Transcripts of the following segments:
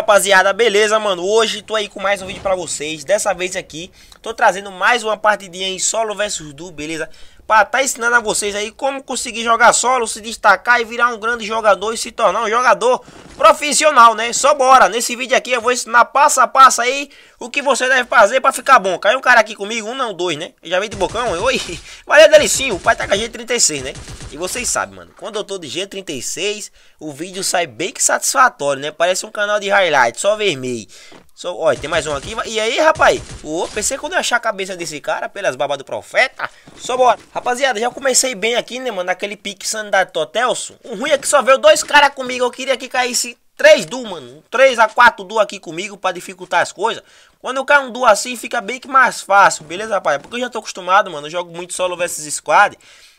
rapaziada, beleza, mano? Hoje tô aí com mais um vídeo pra vocês. Dessa vez aqui, tô trazendo mais uma partidinha em solo versus duo, beleza? tá ensinando a vocês aí como conseguir jogar solo, se destacar e virar um grande jogador e se tornar um jogador profissional, né? Só bora! Nesse vídeo aqui eu vou ensinar passo a passo aí o que você deve fazer para ficar bom. Caiu um cara aqui comigo, um não, dois, né? já veio de bocão, Oi, oi! Valeu, Delicinho, o pai tá com a G36, né? E vocês sabem, mano, quando eu tô de G36, o vídeo sai bem que satisfatório, né? Parece um canal de highlight, só vermelho. Sou, tem mais um aqui. E aí, rapaz? Ô, pensei quando eu achar a cabeça desse cara pelas babas do profeta. Só bora. Rapaziada, já comecei bem aqui, né, mano? Naquele pique sanidade Totelso. O ruim é que só veio dois caras comigo. Eu queria que caísse três duas, mano. Três a quatro duas aqui comigo pra dificultar as coisas. Quando eu caio um duas assim, fica bem que mais fácil, beleza, rapaz? Porque eu já tô acostumado, mano. Eu jogo muito solo versus squad.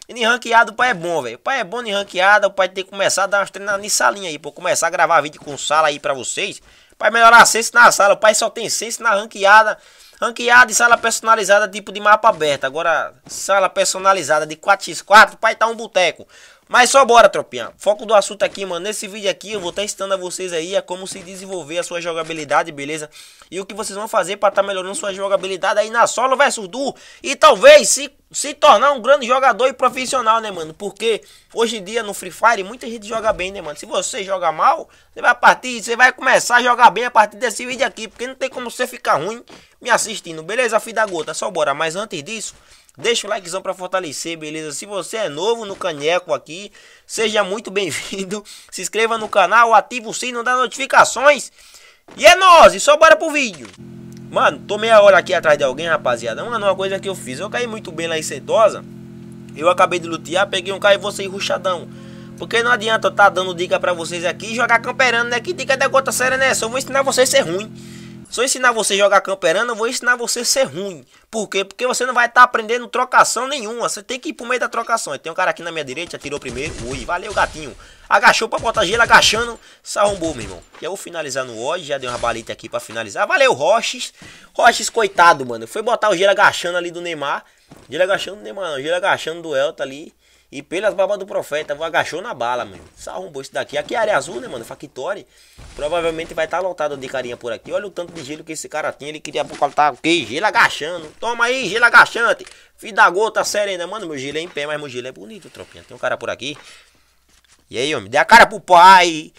E em ranqueado o pai é bom, velho. O pai é bom em ranqueado, O pai tem que começar a dar umas treinadas nessa linha aí. Pra começar a gravar vídeo com sala aí pra vocês. Pai melhorar sense na sala. O pai só tem sense na ranqueada. Ranqueada e sala personalizada tipo de mapa aberto. Agora, sala personalizada de 4x4, o pai tá um boteco. Mas só bora, tropinha. Foco do assunto aqui, mano. Nesse vídeo aqui eu vou estar tá ensinando a vocês aí a como se desenvolver a sua jogabilidade, beleza? E o que vocês vão fazer para estar tá melhorando sua jogabilidade aí na solo versus duo. E talvez se, se tornar um grande jogador e profissional, né, mano? Porque hoje em dia no Free Fire muita gente joga bem, né, mano? Se você joga mal, você vai partir, você vai começar a jogar bem a partir desse vídeo aqui. Porque não tem como você ficar ruim me assistindo, beleza? Filho da gota, só bora. Mas antes disso... Deixa o likezão para fortalecer, beleza? Se você é novo no Caneco aqui, seja muito bem-vindo. Se inscreva no canal, ativa o sino das notificações. E é nóis, e só bora pro vídeo. Mano, tô meia hora aqui atrás de alguém, rapaziada. Mano, uma coisa que eu fiz, eu caí muito bem lá em Sentosa. Eu acabei de lutear, peguei um carro e você ruxadão. ruchadão. Porque não adianta eu estar tá dando dica pra vocês aqui e jogar camperando, né? Que dica da gota séria, né? Só vou ensinar vocês a ser ruim. Se eu ensinar você a jogar camperando, eu vou ensinar você a ser ruim. Por quê? Porque você não vai estar tá aprendendo trocação nenhuma. Você tem que ir pro meio da trocação. Tem um cara aqui na minha direita, atirou primeiro. Ui, valeu, gatinho. Agachou pra botar gelo, agachando. Se arrombou, meu irmão. E eu vou finalizar no ódio. Já dei uma balita aqui pra finalizar. Valeu, Roches. Roches, coitado, mano. Foi botar o gelo agachando ali do Neymar. Gelo agachando do Neymar, não. Gelo agachando do Elta ali. E pelas babas do profeta, agachou na bala, meu. Só arrombou isso daqui. Aqui é área azul, né, mano? Factory. Provavelmente vai estar tá lotado de carinha por aqui. Olha o tanto de gelo que esse cara tinha. Ele queria botar o quê? Gelo agachando. Toma aí, gelo agachante. Filho da gota serena. Mano, meu gelo é em pé, mas meu gelo é bonito, tropinha. Tem um cara por aqui. E aí, homem? Dê a cara pro pai.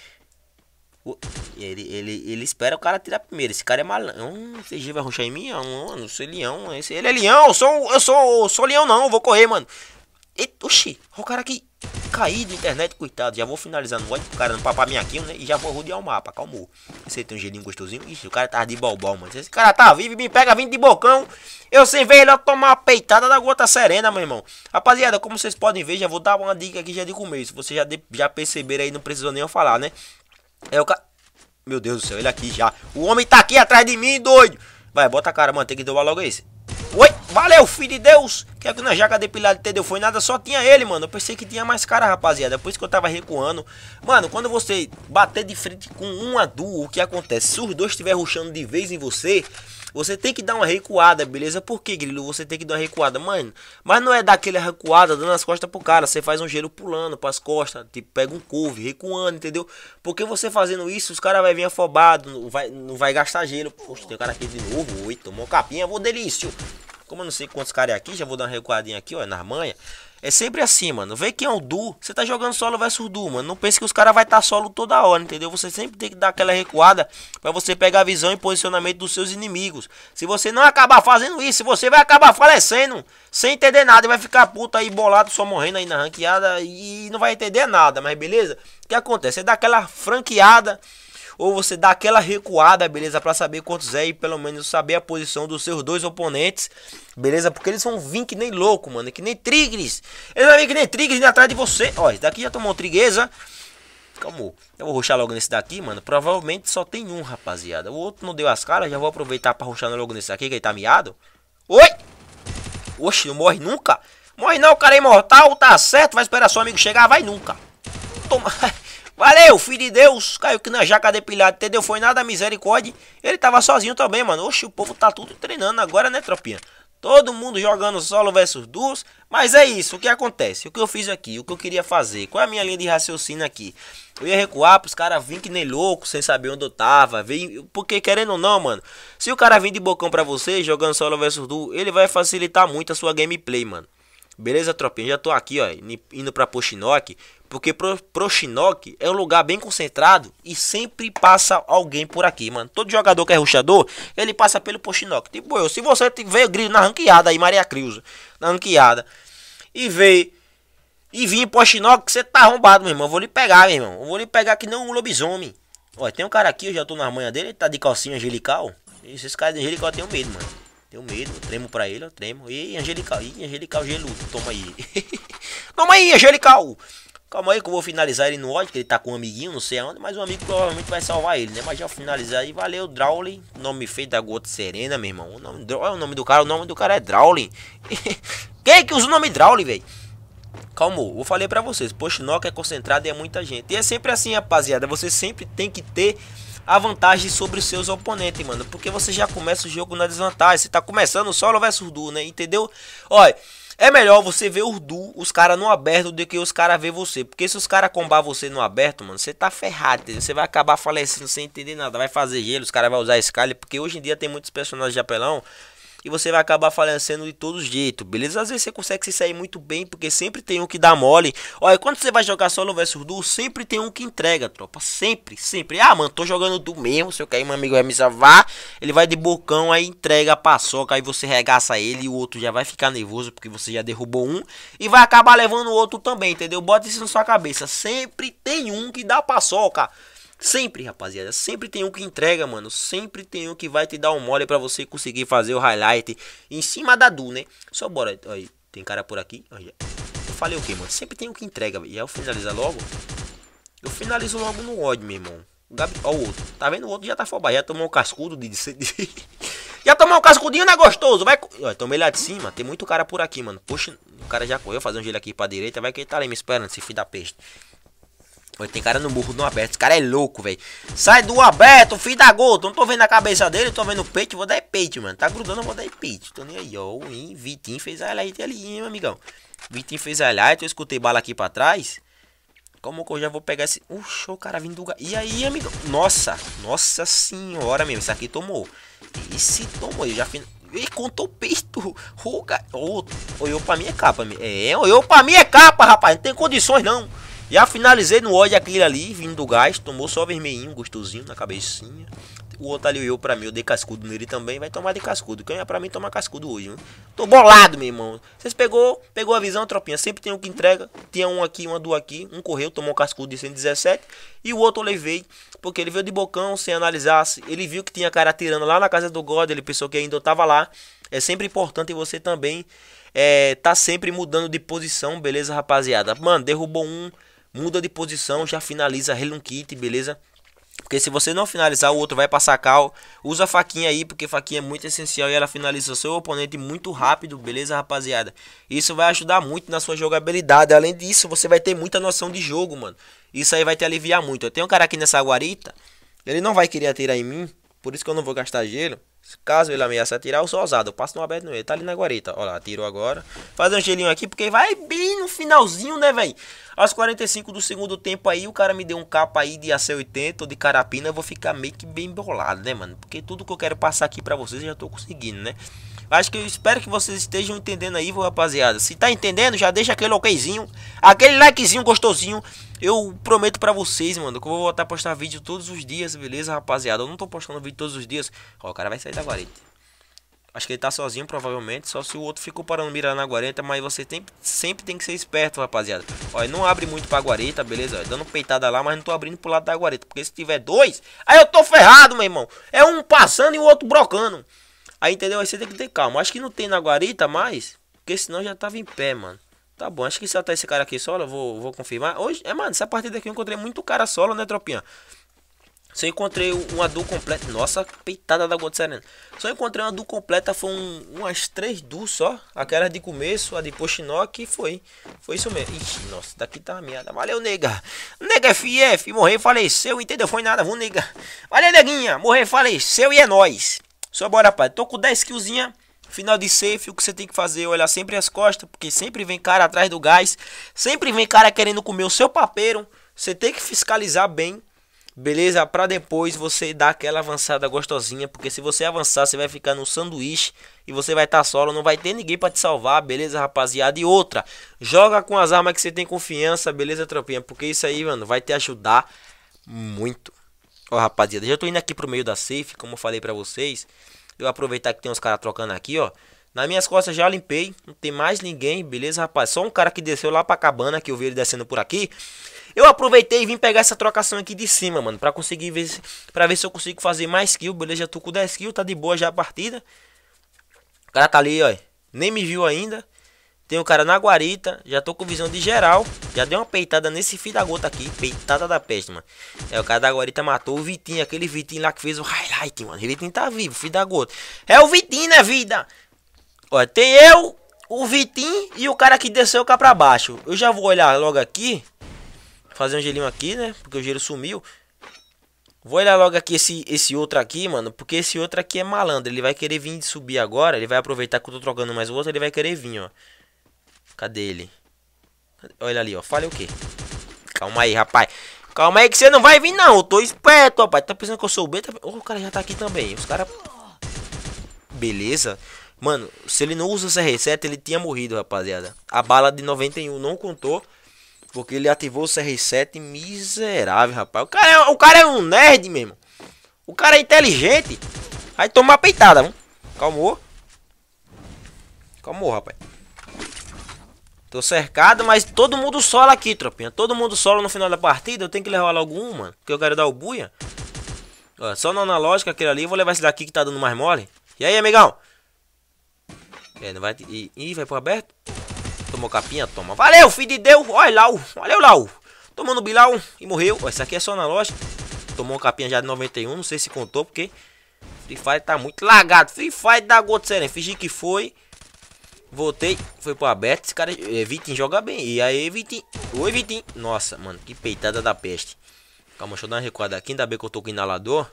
Ele, ele, ele espera o cara tirar primeiro. Esse cara é malandro. Hum, esse G vai ruxar em mim? Ah, mano, não sou leão. Esse, ele é leão. Eu sou, eu sou, sou leão, não. vou correr, mano. E, oxi, o cara aqui caiu de internet, coitado. Já vou finalizando. Vou o cara não papar minha aqui, né? E já vou rodear o mapa. Calmou. Você tem um gelinho gostosinho? Ixi, o cara tá de balbal, mano. Esse cara tá vivo, me pega vindo de bocão. Eu sem ver ele tomar uma peitada da gota serena, meu irmão. Rapaziada, como vocês podem ver, já vou dar uma dica aqui já é de começo. Vocês já, de, já perceberam aí, não precisou nem eu falar, né? É o cara. Meu Deus do céu, ele aqui já. O homem tá aqui atrás de mim, doido. Vai, bota a cara, mano. Tem que doar logo esse. Oi, valeu, filho de Deus. Que aqui é na jaca depilada entendeu? Foi nada, só tinha ele, mano. Eu pensei que tinha mais cara, rapaziada. Por isso que eu tava recuando. Mano, quando você bater de frente com um duo, o que acontece? Se os dois estiverem ruxando de vez em você, você tem que dar uma recuada, beleza? Por que, Grilo? Você tem que dar uma recuada, mano. Mas não é daquele recuada dando as costas pro cara. Você faz um gelo pulando pras costas. Tipo, pega um couve, recuando, entendeu? Porque você fazendo isso, os caras vai vir afobado, não vai, não vai gastar gelo. Poxa, tem um cara aqui de novo. Oi, tomou capinha, vou delício. Como eu não sei quantos caras é aqui, já vou dar uma recuadinha aqui, ó, é na manha. É sempre assim, mano. Vê quem é o duo. Você tá jogando solo versus duo, mano. Não pense que os caras vai estar tá solo toda hora, entendeu? Você sempre tem que dar aquela recuada para você pegar a visão e posicionamento dos seus inimigos. Se você não acabar fazendo isso, você vai acabar falecendo sem entender nada e vai ficar puto aí bolado, só morrendo aí na ranqueada e não vai entender nada, mas beleza? O que acontece? Você é dá aquela franqueada ou você dá aquela recuada, beleza, para saber quantos é e pelo menos saber a posição dos seus dois oponentes, beleza? Porque eles vão vir que nem louco, mano, que nem trigres. Eles vão vir que nem trigres indo atrás de você. Ó, esse daqui já tomou trigueza. Calma, eu vou ruxar logo nesse daqui, mano. Provavelmente só tem um, rapaziada. O outro não deu as caras, já vou aproveitar pra ruxar logo nesse daqui, que ele tá miado. Oi! Oxe, não morre nunca. Morre não, cara é imortal, tá certo. Vai esperar seu amigo chegar, vai nunca. Toma... Valeu, filho de Deus. Caiu que na jaca depilhada, entendeu? Foi nada misericórdia. Ele tava sozinho também, mano. Oxe, o povo tá tudo treinando agora, né, tropinha? Todo mundo jogando solo versus duos. Mas é isso, o que acontece? O que eu fiz aqui, o que eu queria fazer, qual é a minha linha de raciocínio aqui? Eu ia recuar pros caras virem que nem louco, sem saber onde eu tava. Veio, porque querendo ou não, mano, se o cara vir de bocão pra você, jogando solo versus duo, ele vai facilitar muito a sua gameplay, mano. Beleza, tropinha? Já tô aqui, ó, indo pra Pochinoc porque pro, Proxinoc é um lugar bem concentrado e sempre passa alguém por aqui, mano. Todo jogador que é ruxador, ele passa pelo Pochinok. Tipo eu, se você tiver grilo na ranqueada aí, Maria Cruz, na ranqueada, e vem e vir em que você tá arrombado, meu irmão. Eu vou lhe pegar, meu irmão. Eu vou lhe pegar que não um lobisomem. Olha, tem um cara aqui, eu já tô na manha dele, ele tá de calcinha angelical. Esse esses caras de angelical eu tenho medo, mano. Tenho medo, eu tremo pra ele, eu tremo. E angelical, e angelical geludo, toma aí. toma aí, angelical. Calma aí que eu vou finalizar ele no ódio, que ele tá com um amiguinho, não sei aonde, mas o amigo provavelmente vai salvar ele, né? Mas já finalizar aí, valeu, Drawley, nome feito da Gota Serena, meu irmão. O nome, é o nome do cara, o nome do cara é Drawley. Quem é que usa o nome Drawley, velho? Calma, eu falei pra vocês, que é concentrado e é muita gente. E é sempre assim, rapaziada, você sempre tem que ter a vantagem sobre os seus oponentes, mano. Porque você já começa o jogo na desvantagem, você tá começando solo versus duo, né? Entendeu? Olha... É melhor você ver os duos, os caras no aberto, do que os caras ver você. Porque se os caras combar você no aberto, mano, você tá ferrado, entendeu? Você vai acabar falecendo sem entender nada. Vai fazer gelo, os caras vão usar escala. Porque hoje em dia tem muitos personagens de apelão e você vai acabar falecendo de todos os jeitos, beleza? Às vezes você consegue se sair muito bem, porque sempre tem um que dá mole. Olha, quando você vai jogar solo versus duo, sempre tem um que entrega, tropa. Sempre, sempre. Ah, mano, tô jogando do mesmo. Se eu cair, meu amigo vai me salvar. Ele vai de bocão, aí entrega a paçoca, aí você regaça ele e o outro já vai ficar nervoso, porque você já derrubou um. E vai acabar levando o outro também, entendeu? Bota isso na sua cabeça. Sempre tem um que dá paçoca. Sempre, rapaziada, sempre tem um que entrega, mano. Sempre tem um que vai te dar um mole para você conseguir fazer o highlight em cima da Du, né? Só bora. aí tem cara por aqui. Olha. Eu falei o que, mano? Sempre tem um que entrega. E aí eu finalizo logo. Eu finalizo logo no ódio, meu irmão. O Gabi... Ó, o outro. Tá vendo? O outro já tá fobado. Já tomou um cascudo de. já tomou um cascudinho, não é gostoso? Vai. Olha, tomei lá de cima. Tem muito cara por aqui, mano. Poxa, o cara já correu. Fazer um giro aqui pra direita. Vai que ele tá ali me esperando, esse filho da peste. Oi, tem cara no burro do aberto. Esse cara é louco, velho. Sai do aberto, filho da gota. Não tô vendo a cabeça dele, tô vendo o peito. Vou dar é peito, mano. Tá grudando, vou dar é peito. Tô nem aí, ó. O Vitinho fez a highlight ali, hein, meu amigão. Vitinho fez a highlight. Eu escutei bala aqui pra trás. Como que eu já vou pegar esse... Uxa, o cara vindo do... E aí, amigão? Nossa. Nossa senhora, mesmo. Isso aqui tomou. Esse tomou. Eu já fiz... E contou o peito. Ruga. Oh, olhou pra minha é capa. É, olhou pra minha capa, rapaz. Não tem condições, não. Já finalizei no ódio aquele ali, vindo do gás. Tomou só vermelhinho, gostosinho na cabecinha. O outro ali eu pra mim, eu dei cascudo nele também. Vai tomar de cascudo. Quem é pra mim tomar cascudo hoje, hein? Tô bolado, meu irmão. Vocês pegou, pegou a visão, tropinha. Sempre tem um que entrega. Tinha um aqui, uma do aqui. Um correu, tomou um cascudo de 117. E o outro eu levei. Porque ele veio de bocão, sem analisar. Ele viu que tinha cara tirando lá na casa do God. Ele pensou que ainda eu tava lá. É sempre importante você também. É, tá sempre mudando de posição, beleza, rapaziada? Mano, derrubou um muda de posição, já finaliza Hellum Kit, beleza? Porque se você não finalizar, o outro vai passar cal. Usa a faquinha aí, porque faquinha é muito essencial e ela finaliza o seu oponente muito rápido, beleza, rapaziada? Isso vai ajudar muito na sua jogabilidade. Além disso, você vai ter muita noção de jogo, mano. Isso aí vai te aliviar muito. Eu tenho um cara aqui nessa guarita, ele não vai querer atirar em mim, por isso que eu não vou gastar gelo. Caso ele ameaça atirar, eu sou ousado. Eu passo no aberto nele. Tá ali na guarita. Ó lá, atirou agora. Fazer um gelinho aqui, porque vai bem no finalzinho, né, velho? Aos 45 do segundo tempo aí, o cara me deu um capa aí de AC80 ou de carapina. Eu vou ficar meio que bem bolado, né, mano? Porque tudo que eu quero passar aqui pra vocês eu já tô conseguindo, né? Acho que eu espero que vocês estejam entendendo aí, rapaziada. Se tá entendendo, já deixa aquele okzinho, aquele likezinho gostosinho. Eu prometo pra vocês, mano, que eu vou voltar a postar vídeo todos os dias, beleza, rapaziada? Eu não tô postando vídeo todos os dias. Ó, o cara vai sair da guarita Acho que ele tá sozinho, provavelmente. Só se o outro ficou parando mirar na guarita. Mas você tem, sempre tem que ser esperto, rapaziada. Olha, não abre muito pra guarita, beleza? dando peitada lá, mas não tô abrindo pro lado da guarita. Porque se tiver dois, aí eu tô ferrado, meu irmão. É um passando e o outro brocando. Aí, entendeu? Aí você tem que ter calma. Acho que não tem na guarita mais. Porque senão já tava em pé, mano. Tá bom, acho que só tá esse cara aqui solo. Vou, vou confirmar. Hoje, é, mano, essa partida aqui eu encontrei muito cara solo, né, tropinha? Só encontrei uma duo completa. Nossa, peitada da Gold Serena. Só encontrei uma duo completa. Foi um, umas três duo só. Aquela de começo, a de Postinock. E foi. Foi isso mesmo. Ixi, nossa, daqui tá uma merda. Valeu, nega. Nega FF. Morreu, faleceu. Entendeu? Foi nada. Vou, nega. Valeu, neguinha. Morreu, faleceu. E é nóis. Só bora, rapaz. Tô com 10 killzinha. Final de safe, o que você tem que fazer é olhar sempre as costas, porque sempre vem cara atrás do gás, sempre vem cara querendo comer o seu papeiro. Você tem que fiscalizar bem Beleza? Pra depois você dar aquela avançada gostosinha. Porque se você avançar, você vai ficar no sanduíche. E você vai estar tá solo. Não vai ter ninguém para te salvar. Beleza, rapaziada? E outra. Joga com as armas que você tem confiança. Beleza, tropinha? Porque isso aí, mano, vai te ajudar muito. Ó, rapaziada. Já tô indo aqui pro meio da safe. Como eu falei pra vocês. Eu aproveitar que tem uns caras trocando aqui, ó. Nas minhas costas já limpei, não tem mais ninguém, beleza, rapaz? Só um cara que desceu lá pra cabana, que eu vi ele descendo por aqui. Eu aproveitei e vim pegar essa trocação aqui de cima, mano, pra conseguir ver se, pra ver se eu consigo fazer mais kill, beleza? Já tô com 10 kills, tá de boa já a partida. O cara tá ali, ó, nem me viu ainda. Tem o um cara na guarita, já tô com visão de geral. Já dei uma peitada nesse filho da gota aqui, peitada da peste, mano. É, o cara da guarita matou o Vitinho, aquele Vitinho lá que fez o highlight, mano. O Vitinho tá vivo, filho da gota. É o Vitinho, né, vida? Ó, tem eu, o Vitim e o cara que desceu cá pra baixo. Eu já vou olhar logo aqui. Fazer um gelinho aqui, né? Porque o gelo sumiu. Vou olhar logo aqui esse, esse outro aqui, mano. Porque esse outro aqui é malandro. Ele vai querer vir subir agora. Ele vai aproveitar que eu tô trocando mais outro. Ele vai querer vir, ó. Cadê ele? Olha ali, ó. Falei o quê? Calma aí, rapaz. Calma aí que você não vai vir, não. Eu tô esperto, rapaz. Tá pensando que eu sou o beta? Oh, o cara já tá aqui também. Os caras... Beleza. Mano, se ele não usa o CR7, ele tinha morrido, rapaziada. A bala de 91 não contou. Porque ele ativou o CR7 miserável, rapaz. O cara é, o cara é um nerd mesmo. O cara é inteligente. Aí toma uma peitada, vamos. Calmou. Calmou, rapaz. Tô cercado, mas todo mundo sola aqui, tropinha. Todo mundo sola no final da partida. Eu tenho que levar logo um, mano. Porque eu quero dar o buia. só na analógica aquele ali. Vou levar esse daqui que tá dando mais mole. E aí, amigão? É, não vai... Ih, vai pro aberto. Tomou capinha, toma. Valeu, filho de Deus. Olha lá, valeu lá. Tomou no Bilau e morreu. Ó, esse aqui é só na loja. Tomou capinha já de 91, não sei se contou, porque... Free Fire tá muito lagado. Free Fire da Gold Seren. Fingi que foi. Voltei. Foi pro aberto. Esse cara... É, Vitinho joga bem. E aí, Vitinho. Oi, Vitinho. Nossa, mano. Que peitada da peste. Calma, deixa eu dar uma recuada aqui. Ainda bem que eu tô com inalador.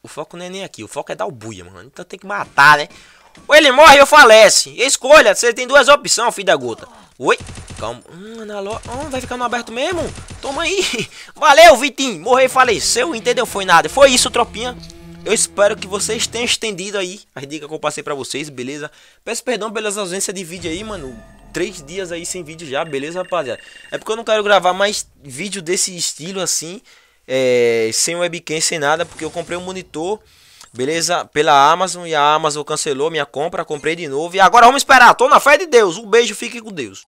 O foco não é nem aqui, o foco é dar o buia, mano. Então tem que matar, né? Ou ele morre ou falece. Escolha, você tem duas opções, filho da gota. Oi? Calma. Hum, na lo... Hum, vai ficar no aberto mesmo? Toma aí. Valeu, Vitinho. Morreu e faleceu, entendeu? Foi nada. Foi isso, tropinha. Eu espero que vocês tenham estendido aí as dicas que eu passei pra vocês, beleza? Peço perdão pelas ausências de vídeo aí, mano. Três dias aí sem vídeo já, beleza, rapaziada? É porque eu não quero gravar mais vídeo desse estilo assim é, sem webcam, sem nada, porque eu comprei um monitor, beleza? Pela Amazon e a Amazon cancelou minha compra, comprei de novo. E agora vamos esperar, tô na fé de Deus. Um beijo, fique com Deus.